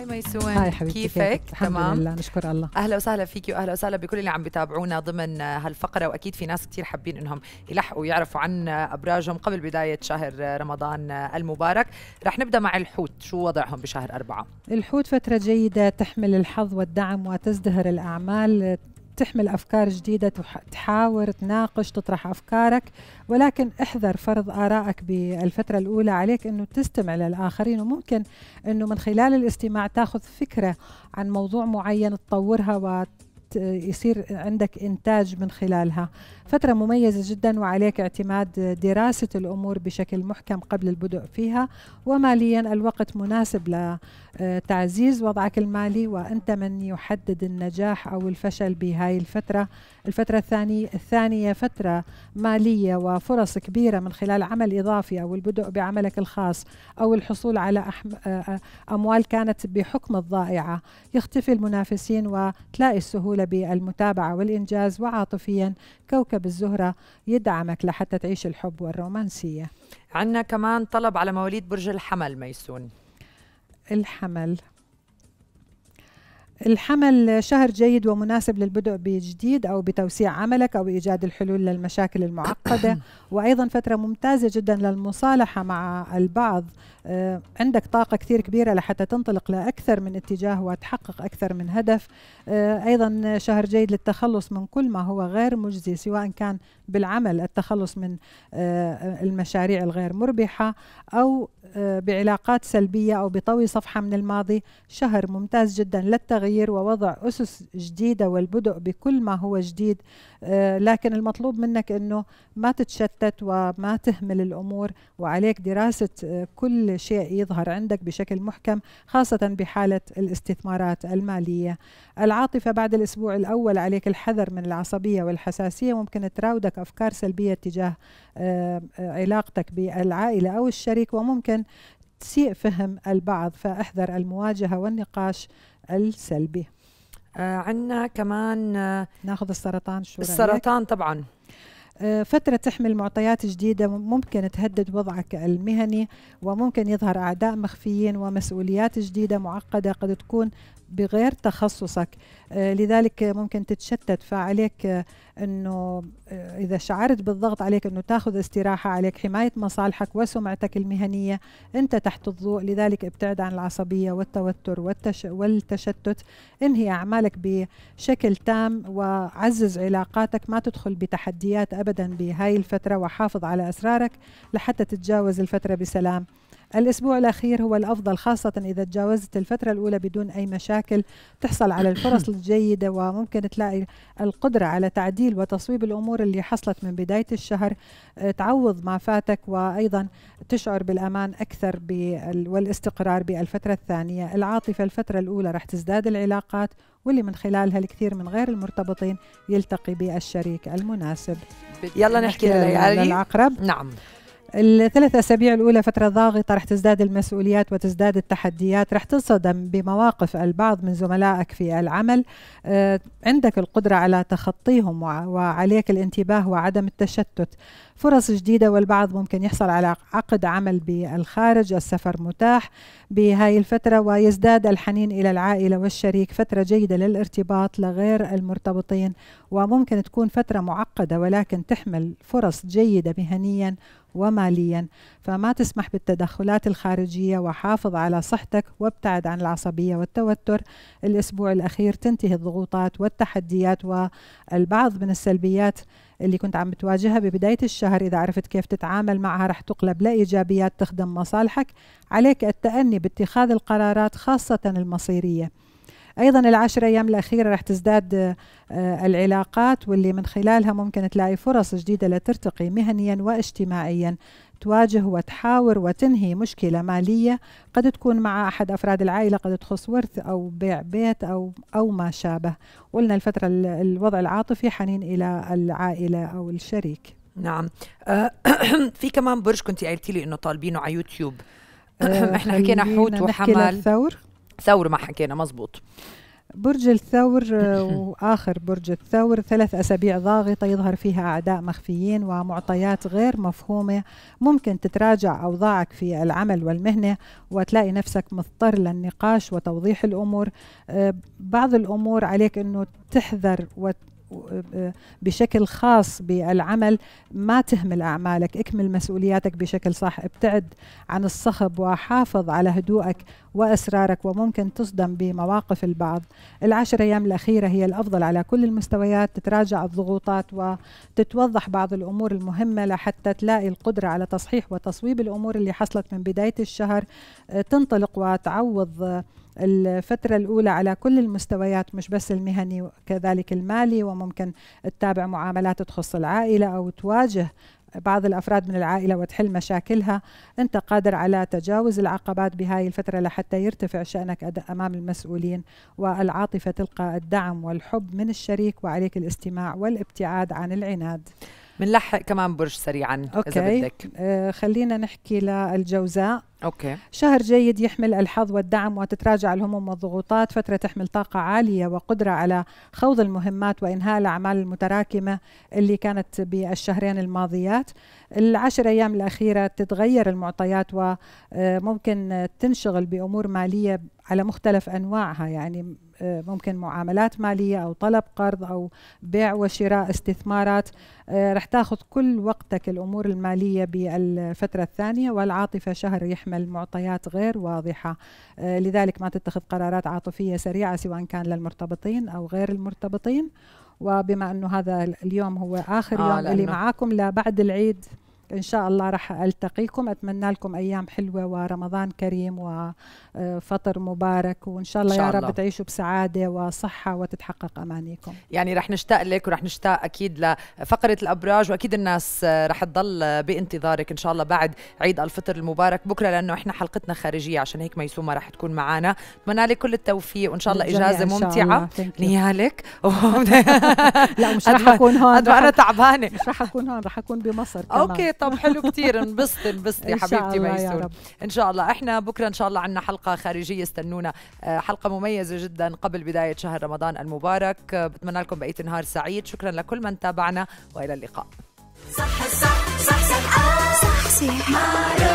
هاي ميسون هاي حبيبتي كيفك تمام لله نشكر الله اهلا وسهلا فيكي واهلا وسهلا بكل اللي عم بيتابعونا ضمن آه، هالفقره واكيد في ناس كثير حابين انهم يلحقوا يعرفوا عن آه، ابراجهم قبل بدايه شهر آه، رمضان المبارك رح نبدا مع الحوت شو وضعهم بشهر أربعة الحوت فتره جيده تحمل الحظ والدعم وتزدهر الاعمال تحمل أفكار جديدة تحاور تناقش تطرح أفكارك ولكن احذر فرض آرائك بالفترة الأولى عليك أنه تستمع للآخرين وممكن أنه من خلال الاستماع تاخذ فكرة عن موضوع معين تطورها وت يصير عندك إنتاج من خلالها فترة مميزة جدا وعليك اعتماد دراسة الأمور بشكل محكم قبل البدء فيها وماليا الوقت مناسب تعزيز وضعك المالي وأنت من يحدد النجاح أو الفشل بهاي الفترة الفترة الثانية, الثانية فترة مالية وفرص كبيرة من خلال عمل إضافي أو البدء بعملك الخاص أو الحصول على أموال كانت بحكم الضائعة يختفي المنافسين وتلاقي السهولة بالمتابعة والإنجاز وعاطفيا كوكب الزهرة يدعمك لحتى تعيش الحب والرومانسية عندنا كمان طلب على مواليد برج الحمل ميسون الحمل الحمل شهر جيد ومناسب للبدء بجديد أو بتوسيع عملك أو إيجاد الحلول للمشاكل المعقدة وأيضا فترة ممتازة جدا للمصالحة مع البعض آه، عندك طاقة كثير كبيرة لحتى تنطلق لأكثر من اتجاه وتحقق أكثر من هدف آه، أيضا شهر جيد للتخلص من كل ما هو غير مجزي سواء كان بالعمل التخلص من آه، المشاريع الغير مربحة أو بعلاقات سلبية أو بطوي صفحة من الماضي شهر ممتاز جدا للتغيير التغيير ووضع أسس جديدة والبدء بكل ما هو جديد آه، لكن المطلوب منك أنه ما تتشتت وما تهمل الأمور وعليك دراسة آه، كل شيء يظهر عندك بشكل محكم خاصة بحالة الاستثمارات المالية العاطفة بعد الأسبوع الأول عليك الحذر من العصبية والحساسية ممكن تراودك أفكار سلبية تجاه آه، علاقتك بالعائلة أو الشريك وممكن تسيء فهم البعض فاحذر المواجهه والنقاش السلبي آه عندنا كمان آه ناخذ السرطان شو السرطان طبعا آه، فترة تحمل معطيات جديدة ممكن تهدد وضعك المهني وممكن يظهر أعداء مخفيين ومسؤوليات جديدة معقدة قد تكون بغير تخصصك آه، لذلك ممكن تتشتت فعليك آه، انه آه، اذا شعرت بالضغط عليك انه تاخذ استراحه عليك حمايه مصالحك وسمعتك المهنيه انت تحت الضوء لذلك ابتعد عن العصبيه والتوتر والتش والتشتت انهي اعمالك بشكل تام وعزز علاقاتك ما تدخل بتحديات ابدا بهاي الفتره وحافظ على اسرارك لحتى تتجاوز الفتره بسلام الأسبوع الأخير هو الأفضل خاصة إذا تجاوزت الفترة الأولى بدون أي مشاكل تحصل على الفرص الجيدة وممكن تلاقي القدرة على تعديل وتصويب الأمور اللي حصلت من بداية الشهر آه، تعوض ما فاتك وأيضا تشعر بالأمان أكثر والاستقرار بالفترة الثانية العاطفة الفترة الأولى رح تزداد العلاقات واللي من خلالها الكثير من غير المرتبطين يلتقي بالشريك المناسب يلا نحكي, نحكي للعقرب نعم الثلاث أسابيع الأولى فترة ضاغطة رح تزداد المسؤوليات وتزداد التحديات رح تصدم بمواقف البعض من زملائك في العمل آه، عندك القدرة على تخطيهم وعليك الانتباه وعدم التشتت فرص جديدة والبعض ممكن يحصل على عقد عمل بالخارج السفر متاح بهاي الفترة ويزداد الحنين إلى العائلة والشريك فترة جيدة للارتباط لغير المرتبطين وممكن تكون فترة معقدة ولكن تحمل فرص جيدة مهنيا وماليا فما تسمح بالتدخلات الخارجية وحافظ على صحتك وابتعد عن العصبية والتوتر الأسبوع الأخير تنتهي الضغوطات والتحديات والبعض من السلبيات اللي كنت عم بتواجهها ببداية الشهر إذا عرفت كيف تتعامل معها رح تقلب لإيجابيات تخدم مصالحك عليك التأني باتخاذ القرارات خاصة المصيرية ايضا العشر ايام الاخيره رح تزداد آه، العلاقات واللي من خلالها ممكن تلاقي فرص جديده لترتقي مهنيا واجتماعيا تواجه وتحاور وتنهي مشكلة مالية قد تكون مع أحد أفراد العائلة قد تخص ورث أو بيع بيت أو أو ما شابه قلنا الفترة الوضع العاطفي حنين إلى العائلة أو الشريك نعم آه، في كمان برج كنت قلتي لي إنه طالبينه على يوتيوب احنا آه، حكينا حوت وحمل الثور ثور ما حكينا مزبوط برج الثور آه، واخر برج الثور ثلاث اسابيع ضاغطه يظهر فيها اعداء مخفيين ومعطيات غير مفهومه ممكن تتراجع اوضاعك في العمل والمهنه وتلاقي نفسك مضطر للنقاش وتوضيح الامور آه، بعض الامور عليك انه تحذر بشكل خاص بالعمل ما تهمل أعمالك اكمل مسؤولياتك بشكل صح ابتعد عن الصخب وحافظ على هدوءك وأسرارك وممكن تصدم بمواقف البعض العشر أيام الأخيرة هي الأفضل على كل المستويات تتراجع الضغوطات وتتوضح بعض الأمور المهمة لحتى تلاقي القدرة على تصحيح وتصويب الأمور اللي حصلت من بداية الشهر آه، تنطلق وتعوض الفترة الأولى على كل المستويات مش بس المهني وكذلك المالي وممكن تتابع معاملات تخص العائلة أو تواجه بعض الأفراد من العائلة وتحل مشاكلها أنت قادر على تجاوز العقبات بهاي الفترة لحتى يرتفع شأنك أمام المسؤولين والعاطفة تلقى الدعم والحب من الشريك وعليك الاستماع والابتعاد عن العناد بنلحق كمان برج سريعا أوكي. اذا بدك آه خلينا نحكي للجوزاء اوكي شهر جيد يحمل الحظ والدعم وتتراجع الهموم والضغوطات فتره تحمل طاقه عاليه وقدره على خوض المهمات وانهاء الاعمال المتراكمه اللي كانت بالشهرين الماضيات العشر ايام الاخيره تتغير المعطيات وممكن آه، تنشغل بامور ماليه على مختلف انواعها يعني آه، ممكن معاملات ماليه او طلب قرض او بيع وشراء استثمارات آه، رح تاخذ كل وقتك الامور الماليه بالفتره الثانيه والعاطفه شهر يحمل معطيات غير واضحه آه، لذلك ما تتخذ قرارات عاطفيه سريعه سواء كان للمرتبطين او غير المرتبطين وبما انه هذا اليوم هو اخر آه يوم اللي معاكم لبعد العيد إن شاء الله راح ألتقيكم أتمنى لكم أيام حلوة ورمضان كريم وفطر آه، مبارك وإن شاء الله, شاء يا رب تعيشوا بسعادة وصحة وتتحقق أمانيكم يعني راح نشتاق لك وراح نشتاق أكيد لفقرة الأبراج وأكيد الناس آه، راح تضل بانتظارك إن شاء الله بعد عيد الفطر المبارك بكرة لأنه إحنا حلقتنا خارجية عشان هيك ميسومة راح تكون معنا أتمنى لك كل التوفيق وإن شاء الله إجازة ممتعة نيالك لا مش راح أكون هون أنا تعبانة مش راح أكون هون راح أكون بمصر كمان أوكي طب حلو كثير انبسطي انبسطي حبيبتي ميسور ان شاء الله احنا بكره ان شاء الله عندنا حلقه خارجيه استنونا حلقه مميزه جدا قبل بدايه شهر رمضان المبارك بتمنى لكم بقيه نهار سعيد شكرا لكل من تابعنا والى اللقاء صح صح صح, صح, صح, صح, صح, صح, صح, صح, صح